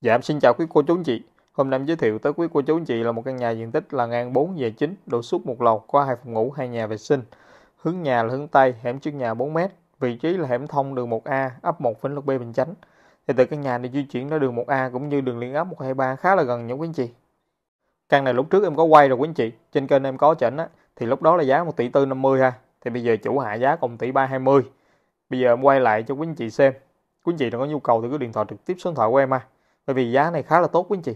Dạ em xin chào quý cô chú anh chị. Hôm nay em giới thiệu tới quý cô chú anh chị là một căn nhà diện tích là ngang 4 về 9, độ suốt một lầu, có hai phòng ngủ, hai nhà vệ sinh. Hướng nhà là hướng Tây, hẻm trước nhà 4 m, vị trí là hẻm thông đường 1A, ấp 1 Vĩnh Lộc B Bình Chánh. Thì từ căn nhà này di chuyển đến đường 1A cũng như đường liên ấp 123 khá là gần những quý anh chị. Căn này lúc trước em có quay rồi quý anh chị, trên kênh em có chỉnh á thì lúc đó là giá 1 tỷ tư 50 ha. Thì bây giờ chủ hạ giá còn 1 tỷ 320. Bây giờ em quay lại cho quý anh chị xem. Quý anh chị nào có nhu cầu thì cứ điện thoại trực tiếp số điện thoại của em ha. À bởi vì giá này khá là tốt quý anh chị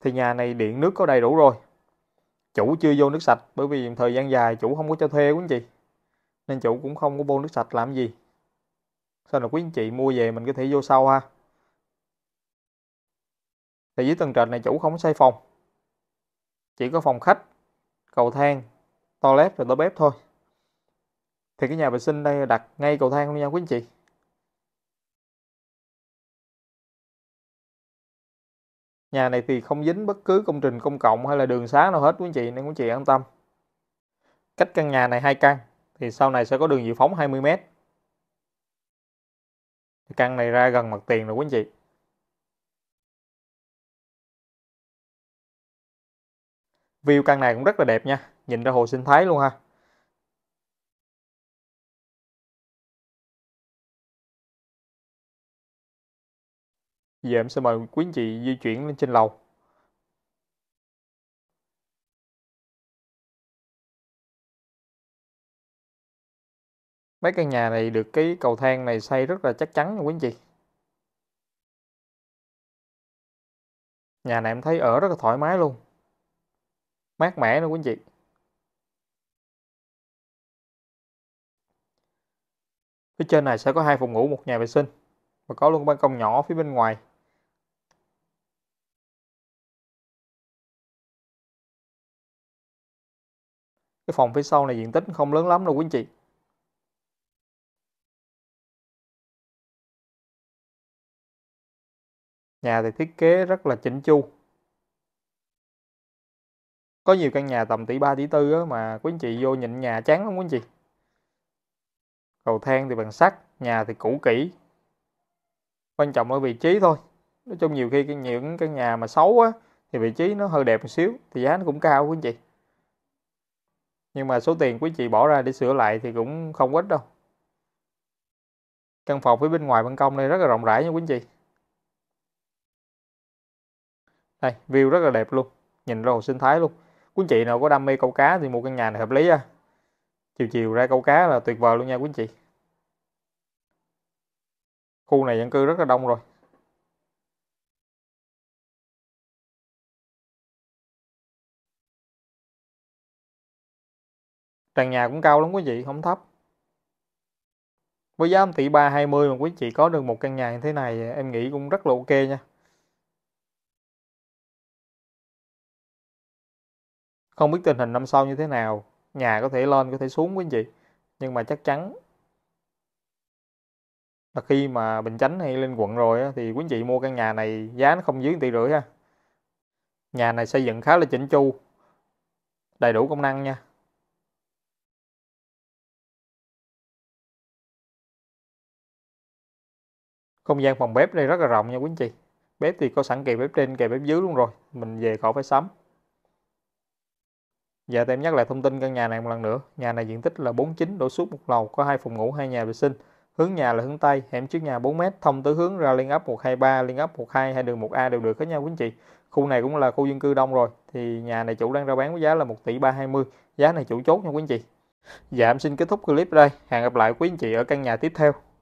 thì nhà này điện nước có đầy đủ rồi chủ chưa vô nước sạch bởi vì thời gian dài chủ không có cho thuê quý anh chị nên chủ cũng không có vô nước sạch làm gì sau này quý anh chị mua về mình có thể vô sau ha thì dưới tầng trệt này chủ không có xây phòng chỉ có phòng khách cầu thang toilet rồi toilet bếp thôi thì cái nhà vệ sinh đây đặt ngay cầu thang luôn nha quý anh chị nhà này thì không dính bất cứ công trình công cộng hay là đường xá nào hết quý anh chị nên quý anh chị an tâm cách căn nhà này hai căn thì sau này sẽ có đường dự phóng 20m căn này ra gần mặt tiền rồi quý anh chị view căn này cũng rất là đẹp nha nhìn ra hồ sinh thái luôn ha Giờ em sẽ mời quý anh chị di chuyển lên trên lầu. Mấy căn nhà này được cái cầu thang này xây rất là chắc chắn nha quý anh chị. Nhà này em thấy ở rất là thoải mái luôn. Mát mẻ luôn quý anh chị. Phía trên này sẽ có hai phòng ngủ, một nhà vệ sinh và có luôn ban công nhỏ phía bên ngoài cái phòng phía sau này diện tích không lớn lắm đâu quý anh chị nhà thì thiết kế rất là chỉnh chu có nhiều căn nhà tầm tỷ 3 tỷ 4 mà quý anh chị vô nhịn nhà chán lắm quý anh chị cầu thang thì bằng sắt nhà thì cũ kỹ quan trọng ở vị trí thôi nói chung nhiều khi những căn nhà mà xấu á thì vị trí nó hơi đẹp một xíu thì giá nó cũng cao quý anh chị nhưng mà số tiền quý chị bỏ ra để sửa lại thì cũng không ít đâu căn phòng phía bên ngoài ban công này rất là rộng rãi nha quý chị đây view rất là đẹp luôn nhìn ra hồ sinh thái luôn quý chị nào có đam mê câu cá thì mua căn nhà này hợp lý à chiều chiều ra câu cá là tuyệt vời luôn nha quý chị khu này dân cư rất là đông rồi Tràn nhà cũng cao lắm quý vị, không thấp. Với giá 1 tỷ 320 mà quý chị có được một căn nhà như thế này em nghĩ cũng rất là ok nha. Không biết tình hình năm sau như thế nào, nhà có thể lên có thể xuống quý chị, nhưng mà chắc chắn là khi mà Bình Chánh hay lên quận rồi thì quý chị mua căn nhà này giá nó không dưới 1 tỷ rưỡi ha. Nhà này xây dựng khá là chỉnh chu, đầy đủ công năng nha. không gian phòng bếp đây rất là rộng nha quý anh chị bếp thì có sẵn kèm bếp trên kèm bếp dưới luôn rồi mình về khỏi phải sắm Dạ em nhắc lại thông tin căn nhà này một lần nữa. Nhà này diện tích là 49, đổ suốt một lầu, có hai phòng ngủ, hai nhà vệ sinh. Hướng nhà là hướng Tây, hẻm trước nhà 4m, thông tứ hướng ra liên ấp 123, liên ấp 12 hay đường 1A đều được hết nha quý anh chị. Khu này cũng là khu dân cư đông rồi, thì nhà này chủ đang ra bán với giá là 1 tỷ 320, giá này chủ chốt nha quý anh chị. Dạ em xin kết thúc clip đây, hẹn gặp lại quý anh chị ở căn nhà tiếp theo.